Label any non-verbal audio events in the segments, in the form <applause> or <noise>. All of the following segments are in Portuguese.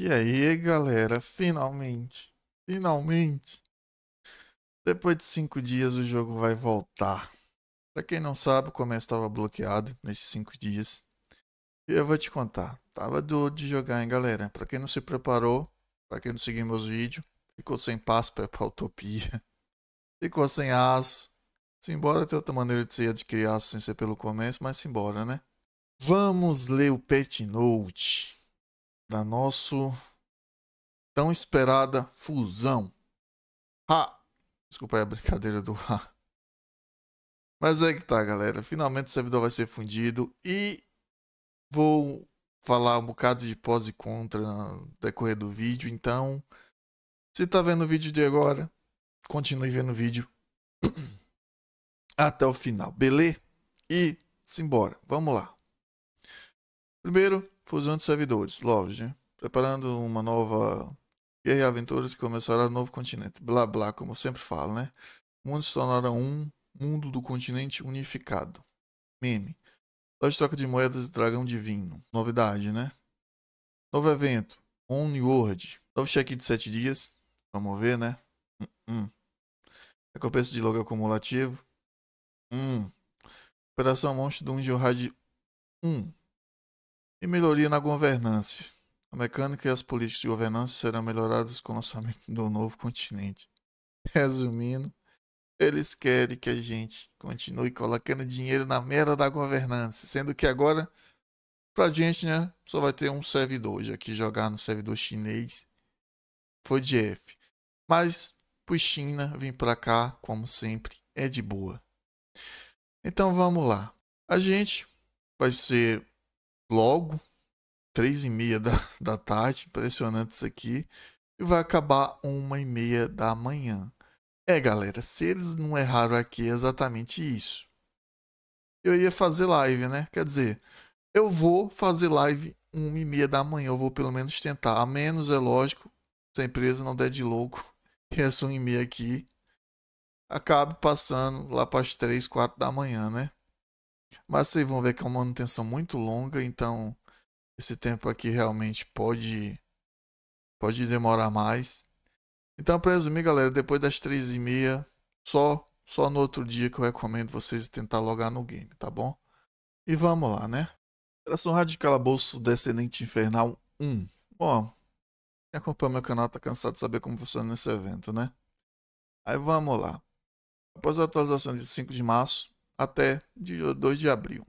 E aí, galera, finalmente, finalmente, depois de cinco dias o jogo vai voltar. Para quem não sabe, o começo estava bloqueado nesses cinco dias. E eu vou te contar, tava doido de jogar, hein, galera. Para quem não se preparou, para quem não seguiu meus vídeos, ficou sem passo é para a utopia, <laughs> ficou sem aço. Simbora tem outra maneira de se adquirir sem ser pelo começo, mas simbora, né? Vamos ler o Pet Note da nosso tão esperada fusão. Ha! Desculpa aí a brincadeira do ha. Mas é que tá, galera. Finalmente o servidor vai ser fundido e vou falar um bocado de pós e contra no decorrer do vídeo. Então, se tá vendo o vídeo de agora, continue vendo o vídeo <clears throat> até o final, beleza? E simbora, vamos lá. Primeiro, fusão de servidores, LOVs, preparando uma nova guerra e aventuras que começará no novo continente. Blá blá, como eu sempre falo, né? Mundo se tornará um mundo do continente unificado. Meme. Loja de troca de moedas e dragão divino. Novidade, né? Novo evento. Only World. Novo cheque de 7 dias. Vamos ver, né? Hum, hum. Recompensa de logo acumulativo. Hum. Operação Monstro do Angel Rad 1 e melhoria na governança. A mecânica e as políticas de governança serão melhoradas com o lançamento do novo continente. <laughs> Resumindo, eles querem que a gente continue colocando dinheiro na merda da governança, sendo que agora, pra gente, né, só vai ter um servidor, já que jogar no servidor chinês foi de F. Mas, por China vir pra cá, como sempre, é de boa. Então vamos lá. A gente vai ser logo, três e meia da, <laughs> da tarde, impressionante isso aqui, e vai acabar uma e meia da manhã. É, galera, se eles não erraram aqui, é exatamente isso. Eu ia fazer live, né? Quer dizer, eu vou fazer live uma e meia da manhã, eu vou pelo menos tentar. A menos, é lógico, se a empresa não der de louco, <laughs> e essa e meia aqui, acabe passando lá para as três, quatro da manhã, né? Mas vocês vão ver que é uma manutenção muito longa, então esse tempo aqui realmente pode, pode demorar mais. Então, para resumir, galera, depois das 3h30, só, só no outro dia que eu recomendo vocês tentar logar no game, tá bom? E vamos lá, né? Operação Radical Calabouço Descendente Infernal 1. Bom, quem acompanha meu canal tá cansado de saber como funciona esse evento, né? Aí vamos lá. Após a atualização de 5 de março, até dia 2 de abril.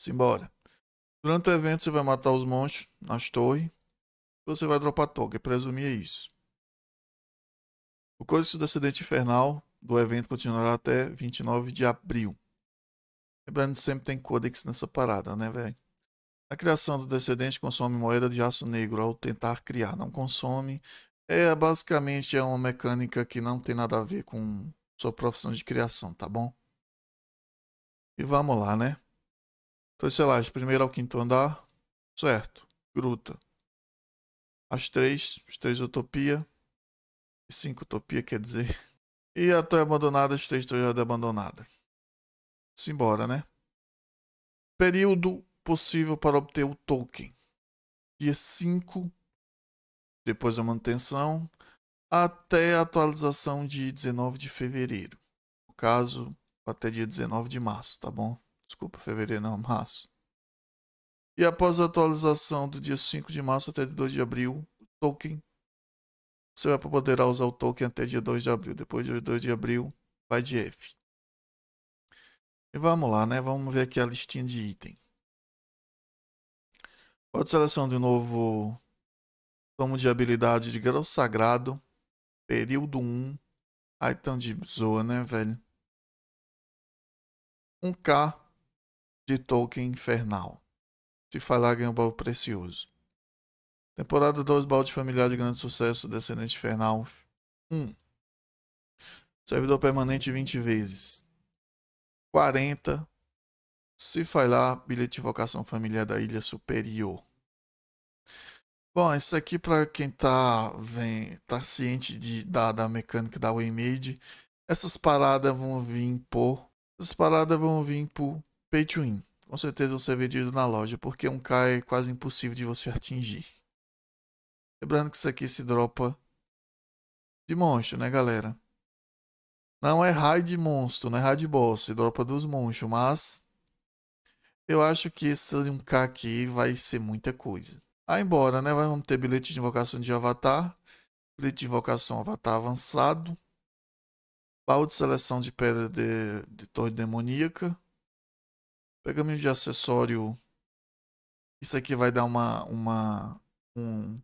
Simbora. Durante o evento você vai matar os monstros nas torres. Você vai dropar token, é presumir isso. O Código do Acidente Infernal do evento continuará até 29 de abril. Lembrando que sempre tem Codex nessa parada, né, velho? A criação do descendente consome moeda de aço negro ao tentar criar, não consome. É basicamente é uma mecânica que não tem nada a ver com sua profissão de criação, tá bom? E vamos lá, né? Então, sei lá, de primeiro ao quinto andar. Certo. Gruta. As três. As três utopia. cinco utopia, quer dizer. E a torre abandonada, as três torres abandonadas. Simbora, né? Período possível para obter o token. Dia é 5, depois da manutenção, até a atualização de 19 de fevereiro. No caso, até dia 19 de março, tá bom? Desculpa, fevereiro não, <laughs> março. E após a atualização do dia 5 de março até 2 de abril, o token, você vai poder usar o token até dia 2 de abril. Depois de 2 de abril, vai de F. E vamos lá, né? Vamos ver aqui a listinha de item. Pode seleção de novo tomo de habilidade de grau sagrado, período 1. Aí tão de zoa, né, velho? um K de Tolkien Infernal. Se falar, ganha um baú precioso. Temporada 2, balde familiar de grande sucesso, Descendente Infernal 1. Um. Servidor permanente 20 vezes. 40. Se falhar, bilhete de vocação familiar da Ilha Superior. Bom, isso aqui para quem tá, vem, tá ciente de, da, da mecânica da Waymade, essas paradas vão vir por essas paradas vão vir pro pay to win. Com certeza você é vendido na loja, porque um K é quase impossível de você atingir. Lembrando que isso aqui se dropa de monstro, né, galera? Não é raid monstro, não é raid boss, se dropa dos monstros, mas eu acho que esse 1K aqui vai ser muita coisa. Ah, embora, né? Vamos ter bilhete de invocação de avatar, bilhete de invocação avatar avançado, Pau de seleção de pedra de, de torre demoníaca. Pergaminho de acessório. Isso aqui vai dar uma, uma, um,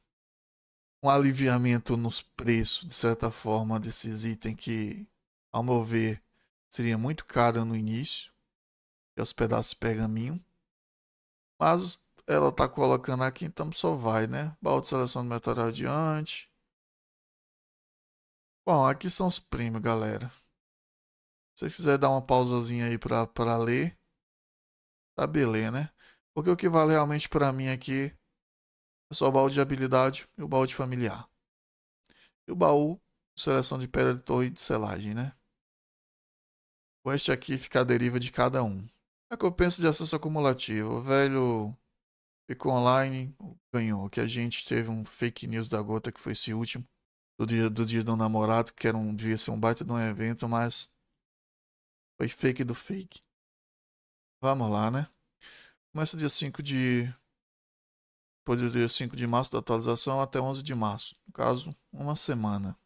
um aliviamento nos preços, de certa forma, desses itens que, ao meu ver, seria muito caro no início. Que os pedaços de pergaminho. Mas ela tá colocando aqui, então só vai, né? Balde de seleção de metal adiante. Bom, aqui são os prêmios, galera. Se vocês quiserem dar uma pausazinha aí pra, pra ler, tá beleza, né? Porque o que vale realmente pra mim aqui é só o baú de habilidade e o baú de familiar. E o baú seleção de pedra de torre e de selagem, né? O aqui fica a deriva de cada um. Recompensa é de acesso acumulativo. O velho ficou online, ganhou. Que a gente teve um fake news da gota que foi esse último do dia do dia do namorado, que era um dia ser um baita de um evento, mas foi fake do fake. Vamos lá, né? Começa dia 5 de depois do dia 5 de março da atualização até 11 de março, no caso, uma semana.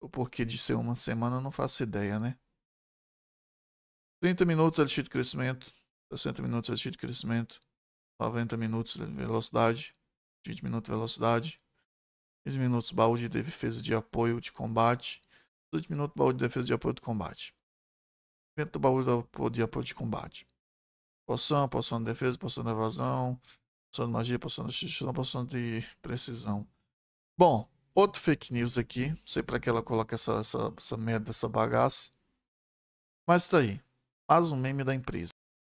O porquê de ser uma semana não faço ideia, né? 30 minutos elixir é de crescimento, 60 minutos elixir é de crescimento, 90 minutos é velocidade, 20 minutos velocidade, 15 minutos baú de defesa de apoio de combate. 18 minutos baú de defesa de apoio de combate. 50 baú de apoio de combate. Poção, poção de defesa, poção de evasão, poção de magia, poção de xixão, poção de precisão. Bom, outro fake news aqui. Não sei para que ela coloca essa, essa, essa merda, essa bagaça. Mas tá aí. Mais um meme da empresa.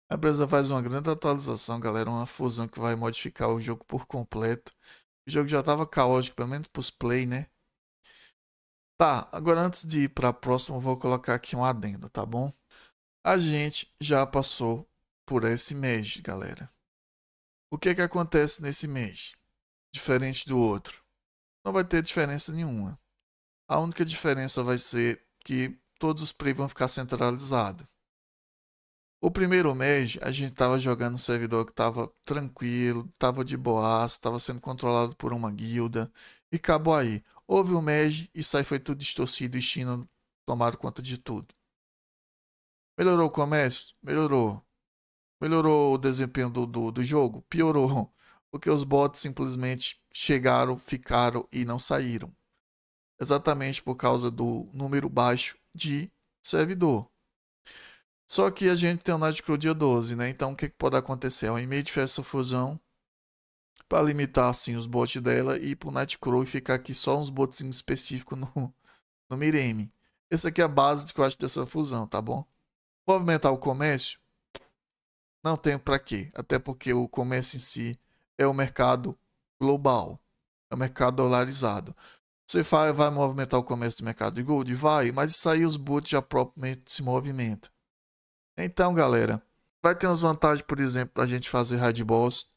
A empresa faz uma grande atualização, galera. Uma fusão que vai modificar o jogo por completo. O jogo já tava caótico, pelo menos para os play, né? Tá, agora antes de ir para a próxima, vou colocar aqui um adendo, tá bom? A gente já passou por esse mês, galera. O que é que acontece nesse mês? Diferente do outro? Não vai ter diferença nenhuma. A única diferença vai ser que todos os play vão ficar centralizados. O primeiro mês a gente estava jogando um servidor que estava tranquilo, estava de boas, estava sendo controlado por uma guilda e acabou aí. Houve um mês e sai foi tudo distorcido e China tomaram conta de tudo. Melhorou o comércio? Melhorou. Melhorou o desempenho do, do, do jogo? Piorou. <laughs> Porque os bots simplesmente chegaram, ficaram e não saíram. Exatamente por causa do número baixo de servidor. Só que a gente tem o nightcrow dia 12, né? Então o que, que pode acontecer? É Ao invés de essa fusão, para limitar assim os bots dela e ir pro Nightcrow e ficar aqui só uns botzinhos específicos no, no Mireme. Essa aqui é a base que eu acho dessa fusão, tá bom? Vou movimentar o comércio? Não tenho para quê, até porque o comércio em si é o mercado global, é o mercado dolarizado. Você vai, vai movimentar o comércio do mercado de gold? Vai, mas isso aí os bots já propriamente se movimentam. Então, galera, vai ter umas vantagens, por exemplo, a gente fazer Red boss,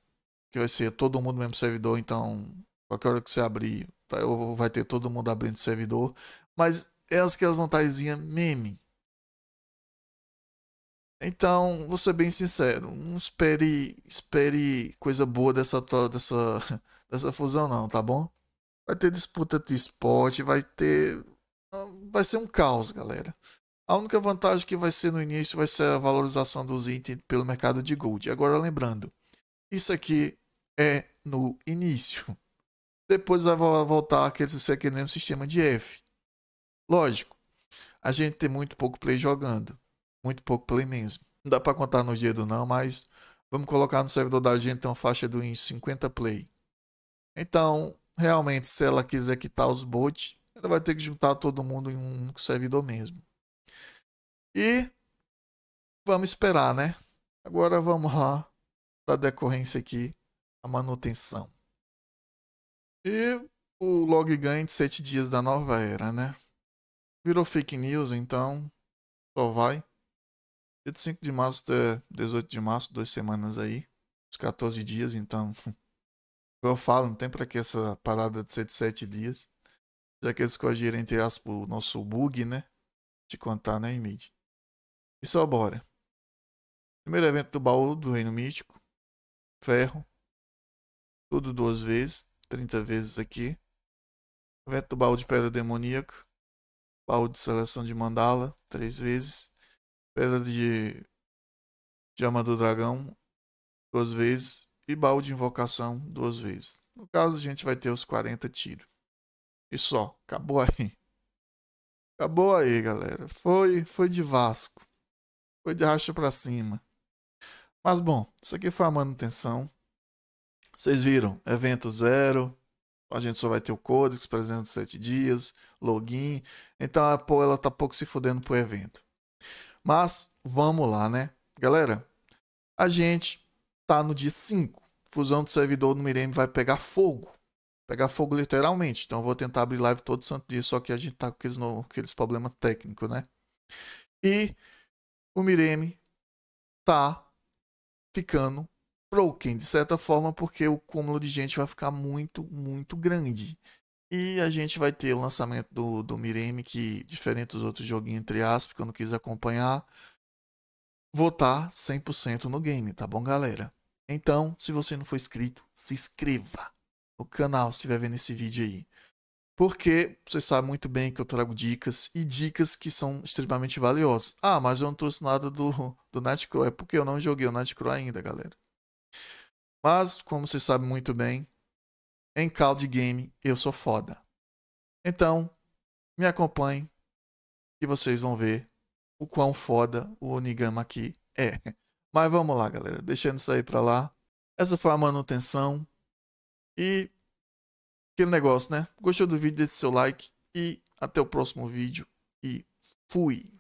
que vai ser todo mundo mesmo servidor, então qualquer hora que você abrir, vai, vai ter todo mundo abrindo servidor. Mas essas é que as vantagens meme. Então, vou ser bem sincero, não espere, espere coisa boa dessa, dessa, <laughs> dessa fusão não, tá bom? Vai ter disputa de esporte, vai ter... Vai ser um caos, galera. A única vantagem que vai ser no início vai ser a valorização dos itens pelo mercado de gold. Agora lembrando, isso aqui é no início. Depois vai voltar aquele, aquele mesmo sistema de F. Lógico, a gente tem muito pouco play jogando. Muito pouco play mesmo. Não dá para contar nos dedos não, mas vamos colocar no servidor da gente uma faixa do uns 50 play. Então, realmente, se ela quiser quitar os bots, ela vai ter que juntar todo mundo em um servidor mesmo. E vamos esperar, né? Agora vamos lá da decorrência aqui, a manutenção. E o log ganho de sete dias da nova era, né? Virou fake news, então só vai. 5 de março até 18 de março, duas semanas aí. Os 14 dias, então. <laughs> Eu falo, não tem pra que essa parada de ser de 7 dias. Já que eles corrigiram, entre aspas, o nosso bug, né? De contar, né, imid. E só bora. Primeiro evento do baú do Reino Mítico. Ferro. Tudo duas vezes. 30 vezes aqui. Evento do baú de pedra demoníaca. Baú de seleção de mandala. Três vezes. Pedra de. chama do dragão. Duas vezes. E baú de invocação. Duas vezes. No caso, a gente vai ter os 40 tiros. E só. Acabou aí. Acabou aí, galera. Foi, foi de Vasco. Foi de racha para cima. Mas bom, isso aqui foi a manutenção. Vocês viram, evento zero. A gente só vai ter o Codex, 307 dias, login. Então a Apple ela tá pouco se fudendo pro evento. Mas vamos lá, né? Galera, a gente tá no dia 5. Fusão do servidor no Mirem vai pegar fogo. Pegar fogo literalmente. Então eu vou tentar abrir live todo santo dia, só que a gente tá com aqueles, aqueles problemas técnicos, né? E o Mireme tá ficando broken, de certa forma, porque o cúmulo de gente vai ficar muito, muito grande. E a gente vai ter o lançamento do, do Mireme, que, diferente dos outros joguinhos, entre aspas, que eu não quis acompanhar, votar tá 100% no game, tá bom, galera? Então, se você não for inscrito, se inscreva no canal se estiver vendo esse vídeo aí porque vocês sabem muito bem que eu trago dicas e dicas que são extremamente valiosas. Ah, mas eu não trouxe nada do, do Nightcrow, é porque eu não joguei o Nightcrow ainda, galera. Mas, como vocês sabem muito bem, em call de game eu sou foda. Então, me acompanhem e vocês vão ver o quão foda o Onigama aqui é. <laughs> Mas vamos lá, galera, deixando isso aí pra lá. Essa foi a manutenção e aquele negócio, né? Gostou do vídeo? Deixe seu like e até o próximo vídeo. E fui!